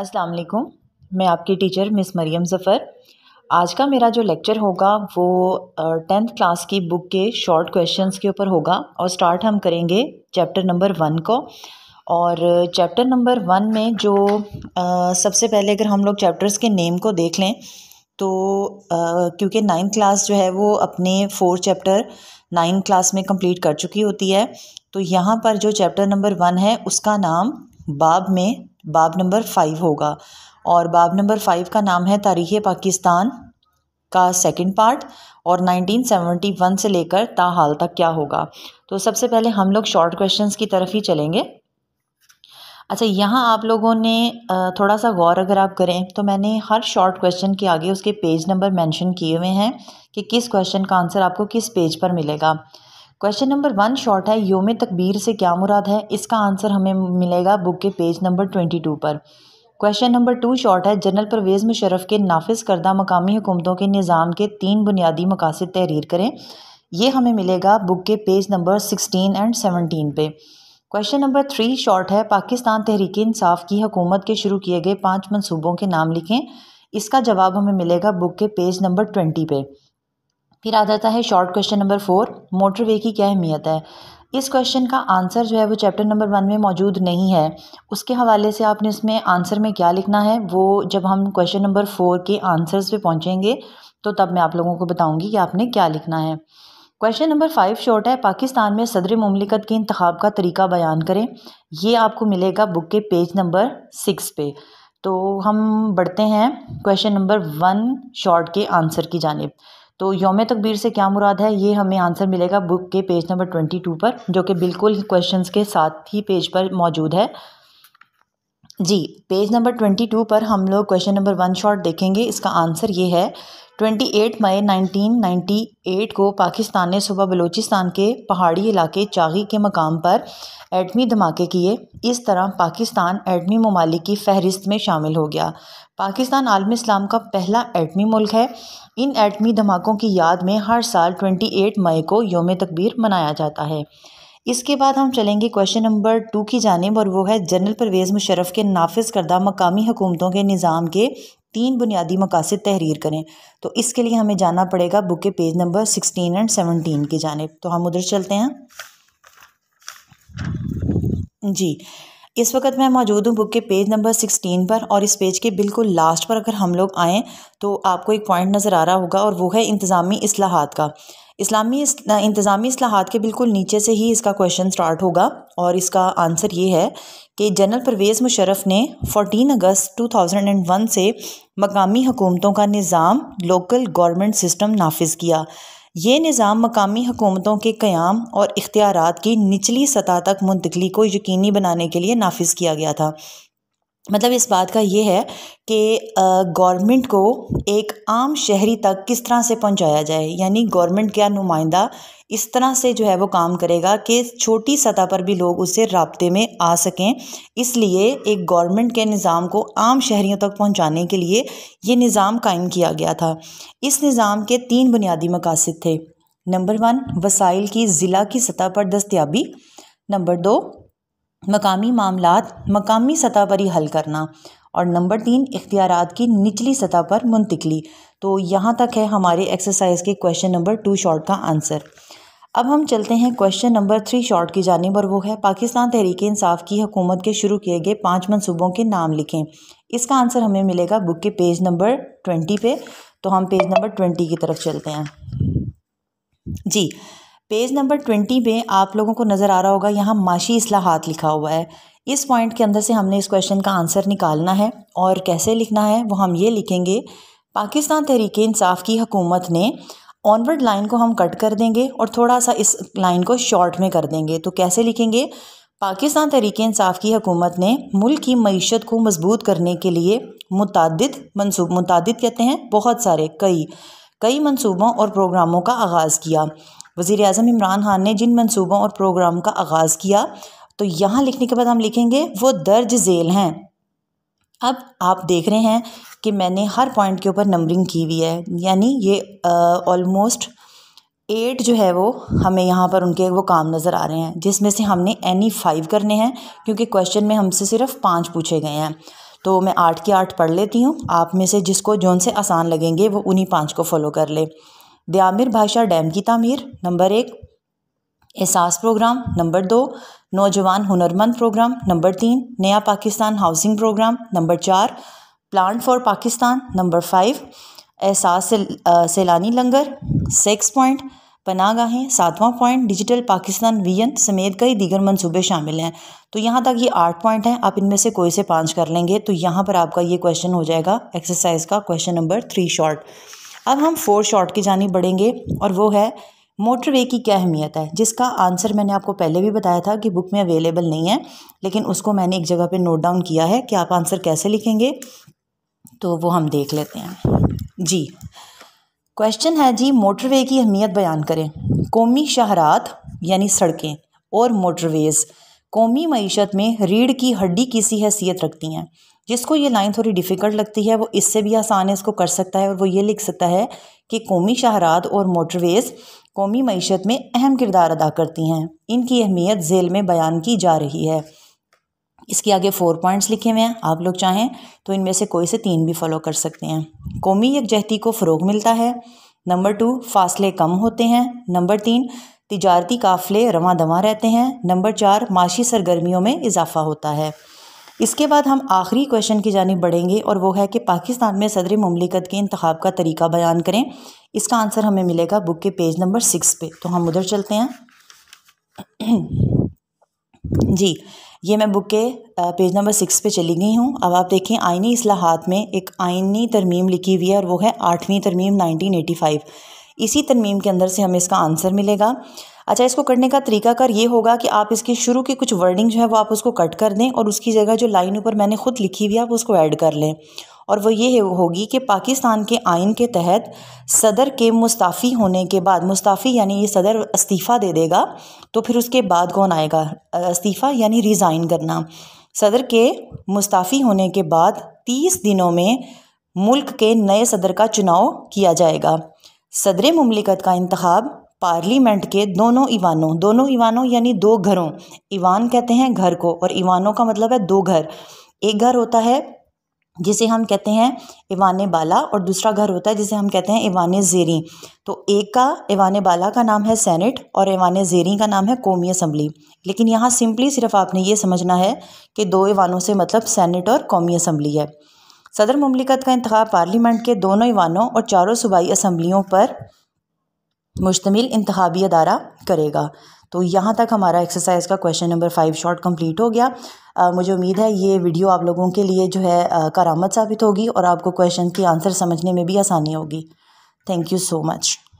अस्सलाम वालेकुम मैं आपकी टीचर मिस मरियम ज़फ़र आज का मेरा जो लेक्चर होगा वो टेंथ क्लास की बुक के शॉर्ट क्वेश्चंस के ऊपर होगा और स्टार्ट हम करेंगे चैप्टर नंबर वन को और चैप्टर नंबर वन में जो आ, सबसे पहले अगर हम लोग चैप्टर्स के नेम को देख लें तो क्योंकि नाइन्थ क्लास जो है वो अपने फोर चैप्टर नाइन्थ क्लास में कंप्लीट कर चुकी होती है तो यहाँ पर जो चैप्टर नंबर वन है उसका नाम बाब में बाब नंबर फ़ाइव होगा और बाब नंबर फ़ाइव का नाम है तारीख़ पाकिस्तान का सेकंड पार्ट और 1971 से लेकर ता हाल तक क्या होगा तो सबसे पहले हम लोग शॉर्ट क्वेश्चंस की तरफ ही चलेंगे अच्छा यहाँ आप लोगों ने थोड़ा सा गौर अगर आप करें तो मैंने हर शॉर्ट क्वेश्चन के आगे उसके पेज नंबर मेंशन किए हुए हैं कि किस क्वेश्चन का आंसर आपको किस पेज पर मिलेगा क्वेश्चन नंबर वन शॉर्ट है योम तकबीर से क्या मुराद है इसका आंसर हमें मिलेगा बुक के पेज नंबर ट्वेंटी टू पर क्वेश्चन नंबर टू शॉर्ट है जनरल परवेज़ मुशरफ के नाफिस करदा मकामी हुकूमतों के निज़ाम के तीन बुनियादी मकासद तहरीर करें ये हमें मिलेगा बुक के page number sixteen and seventeen पे क्वेश्चन नंबर थ्री शॉर्ट है पाकिस्तान तहरीक इंसाफ की हकूमत के शुरू किए गए पाँच मनसूबों के नाम लिखें इसका जवाब हमें मिलेगा बुक के पेज नंबर ट्वेंटी पे फिर आ जाता है short question number four motorway की क्या अहमियत है इस क्वेश्चन का आंसर जो है वो चैप्टर नंबर वन में मौजूद नहीं है उसके हवाले से आपने उसमें आंसर में क्या लिखना है वो जब हम क्वेश्चन नंबर फोर के आंसर्स पे पहुंचेंगे तो तब मैं आप लोगों को बताऊंगी कि आपने क्या लिखना है क्वेश्चन नंबर फाइव शॉर्ट है पाकिस्तान में सदर ममलिकत के इंतब का तरीका बयान करें ये आपको मिलेगा बुक के पेज नंबर सिक्स पे तो हम बढ़ते हैं क्वेश्चन नंबर वन शॉर्ट के आंसर की जानब तो योम तकबीर से क्या मुराद है ये हमें आंसर मिलेगा बुक के पेज नंबर ट्वेंटी टू पर जो कि बिल्कुल ही क्वेश्चंस के साथ ही पेज पर मौजूद है जी पेज नंबर ट्वेंटी टू पर हम लोग क्वेश्चन नंबर वन शॉर्ट देखेंगे इसका आंसर ये है twenty eight May nineteen ninety eight को पाकिस्तान ने सुबह बलूचिस्तान के पहाड़ी इलाके चागी के मकाम पर एटमी धमाके किए इस तरह पाकिस्तान एटमी ममालिक की फहरिस्त में शामिल हो गया पाकिस्तान आलम इस्लाम का पहला एटमी मुल्क है इन एटमी धमाकों की याद में हर साल ट्वेंटी एट मई को योम तकबीर मनाया जाता है इसके बाद हम चलेंगे क्वेश्चन नंबर टू की जानब और वो है जनरल परवेज़ मुशरफ के नाफिज करदा मकामी हुकूमतों के निज़ाम के तीन बुनियादी मकासद तहरीर करें तो इसके लिए हमें जाना पड़ेगा बुक के page number sixteen and seventeen की जानब तो हम उधर चलते हैं जी इस वक्त मैं मौजूद हूँ बुक के पेज नंबर सिक्सटीन पर और इस पेज के बिल्कुल लास्ट पर अगर हम लोग आएँ तो आपको एक पॉइंट नज़र आ रहा होगा और वो है इंतज़ामी असलाहत का इस्लामी इंतज़ामी असलाहत के बिल्कुल नीचे से ही इसका क्वेश्चन स्टार्ट होगा और इसका आंसर ये है कि जनरल परवेज़ मुशरफ ने 14 अगस्त 2001 से मकामी हुकूमतों का निज़ाम लोकल गवर्नमेंट सिस्टम नाफिज किया ये निज़ाम मकामी हुकूमतों के क़्याम और इख्तियार की निचली सतह तक मुंतकली को यकीनी बनाने के लिए नाफिज किया गया था मतलब इस बात का ये है कि गवर्नमेंट को एक आम शहरी तक किस तरह से पहुंचाया जाए यानी गवर्नमेंट का नुमाइंदा इस तरह से जो है वो काम करेगा कि छोटी सतह पर भी लोग उससे रबते में आ सकें इसलिए एक गवर्नमेंट के निज़ाम को आम शहरीों तक पहुंचाने के लिए ये निज़ाम कायम किया गया था इस निज़ाम के तीन बुनियादी मकासद थे नंबर वन वसाइल की ज़िला की सतह पर दस्तियाबी नंबर दो मकामी मामला मकामी सतह पर ही हल करना और नंबर तीन इख्तियार की निचली सतह पर मुंतकली तो यहाँ तक है हमारे एक्सरसाइज के क्वेश्चन नंबर टू शॉर्ट का आंसर अब हम चलते हैं क्वेश्चन नंबर थ्री शॉर्ट की जानब और वो है पाकिस्तान तहरीक इंसाफ की हुकूमत के शुरू किए गए पाँच मनसूबों के नाम लिखें इसका आंसर हमें मिलेगा बुक के पेज नंबर ट्वेंटी पे तो हम पेज नंबर ट्वेंटी की तरफ चलते हैं जी पेज नंबर ट्वेंटी में आप लोगों को नज़र आ रहा होगा यहाँ माशी असलाहत लिखा हुआ है इस पॉइंट के अंदर से हमने इस क्वेश्चन का आंसर निकालना है और कैसे लिखना है वो हम ये लिखेंगे पाकिस्तान तहरीक इंसाफ की हकूमत ने ऑनवर्ड लाइन को हम कट कर देंगे और थोड़ा सा इस लाइन को शॉर्ट में कर देंगे तो कैसे लिखेंगे पाकिस्तान तहरीक इंसाफ की हकूमत ने मुल्क की मीशत को मजबूत करने के लिए मुतद मनसूब मुतद कहते हैं बहुत सारे कई कई मनसूबों और प्रोग्रामों का आगाज़ किया वज़ी अजम इमरान खान ने जिन मनसूबों और प्रोग्राम का आगाज़ किया तो यहाँ लिखने के बाद हम लिखेंगे वो दर्ज झेल हैं अब आप देख रहे हैं कि मैंने हर पॉइंट के ऊपर नंबरिंग की हुई है यानी ये ऑलमोस्ट एट जो है वो हमें यहाँ पर उनके वो काम नज़र आ रहे हैं जिसमें से हमने एनी फाइव करने हैं क्योंकि क्वेश्चन में हमसे सिर्फ पाँच पूछे गए हैं तो मैं आठ के आठ पढ़ लेती हूँ आप में से जिसको जो से आसान लगेंगे वो उन्हीं पाँच को फॉलो कर ले दयामिर भाषा डैम की तमीर नंबर एक एहसास प्रोग्राम नंबर दो नौजवान हुनरमंद प्रोग्राम नंबर तीन नया पाकिस्तान हाउसिंग प्रोग्राम नंबर चार plant for Pakistan number five Ehsaas Saylani langar six point पनागाहें सातवां पॉइंट डिजिटल पाकिस्तान वीएन समेत कई दीगर मंसूबे शामिल हैं तो यहाँ तक ये आठ पॉइंट हैं आप इनमें से कोई से पाँच कर लेंगे तो यहाँ पर आपका ये क्वेश्चन हो जाएगा एक्सरसाइज का क्वेश्चन नंबर थ्री शॉर्ट अब हम फोर शॉर्ट की जानी बढ़ेंगे और वो है मोटरवे की क्या अहमियत है जिसका आंसर मैंने आपको पहले भी बताया था कि बुक में अवेलेबल नहीं है लेकिन उसको मैंने एक जगह पे नोट डाउन किया है कि आप आंसर कैसे लिखेंगे तो वो हम देख लेते हैं जी क्वेश्चन है जी मोटरवे की अहमियत बयान करें कौमी शहरात यानी सड़कें और मोटरवेज़ कौमी मीशत में रीढ़ की हड्डी किसी हैसियत रखती हैं जिसको ये लाइन थोड़ी डिफ़िकल्ट लगती है वो इससे भी आसान है इसको कर सकता है और वो ये लिख सकता है कि कौमी शाहरात और मोटरवेज़ कौमी मीशत में अहम किरदार अदा करती हैं इनकी अहमियत झेल में बयान की जा रही है इसके आगे फोर पॉइंट्स लिखे हुए हैं आप लोग चाहें तो इनमें से कोई से तीन भी फॉलो कर सकते हैं कौमी यकजहती को फ़रोग मिलता है नंबर टू फासले कम होते हैं नंबर तीन तजारती काफ़ले रवा दवा रहते हैं नंबर चार माशी सरगर्मियों में इजाफा होता है इसके बाद हम आखिरी क्वेश्चन की जानब बढ़ेंगे और वो है कि पाकिस्तान में सदर ममलिकत के इंतब का तरीका बयान करें इसका आंसर हमें मिलेगा बुक के पेज नंबर सिक्स पे तो हम उधर चलते हैं जी ये मैं बुक के पेज नंबर सिक्स पे चली गई हूँ अब आप देखें आइनी असलाहत में एक आइनी तरमीम लिखी हुई है और वो है आठवीं तरमीम 1985 इसी तरमीम के अंदर से हमें इसका आंसर मिलेगा अच्छा इसको करने का कर ये होगा कि आप इसकी शुरू की कुछ वर्डिंग जो है वो आप उसको कट कर दें और उसकी जगह जो लाइन ऊपर मैंने खुद लिखी हुई है आप उसको ऐड कर लें और वो ये होगी कि पाकिस्तान के आइन के तहत सदर के मुस्ताफ़ी होने के बाद मुस्ताफ़ी यानी ये सदर इस्तीफ़ा दे देगा तो फिर उसके बाद कौन आएगा इस्तीफ़ा यानी रिज़ाइन करना सदर के मुस्ताफ़ी होने के बाद तीस दिनों में मुल्क के नए सदर का चुनाव किया जाएगा सदर ममलिकत का इंतब पार्लियामेंट के दोनों ईवानों दोनों ईवानों यानी दो घरों ईवान कहते हैं घर को और ईवानों का मतलब है दो घर एक घर होता है जिसे हम कहते हैं इवान बाला और दूसरा घर होता है जिसे हम कहते हैं इवान जेरी तो एक का इवान बाला का नाम है सेनेट और इवान जेरी का नाम है कौमी असम्बली लेकिन यहाँ सिंपली सिर्फ आपने ये समझना है कि दो इवानों से मतलब सेनेट और कौमी असम्बली है सदर ममलिकत का इंतबा पार्लियामेंट के दोनों इवानों और चारों सूबाई असम्बलियों पर मुश्तमिल इंतबी अदारा करेगा तो यहाँ तक हमारा एक्सरसाइज का question number five short complete हो गया आ, मुझे उम्मीद है ये वीडियो आप लोगों के लिए जो है करामत साबित होगी और आपको क्वेश्चन की आंसर समझने में भी आसानी होगी थैंक यू सो मच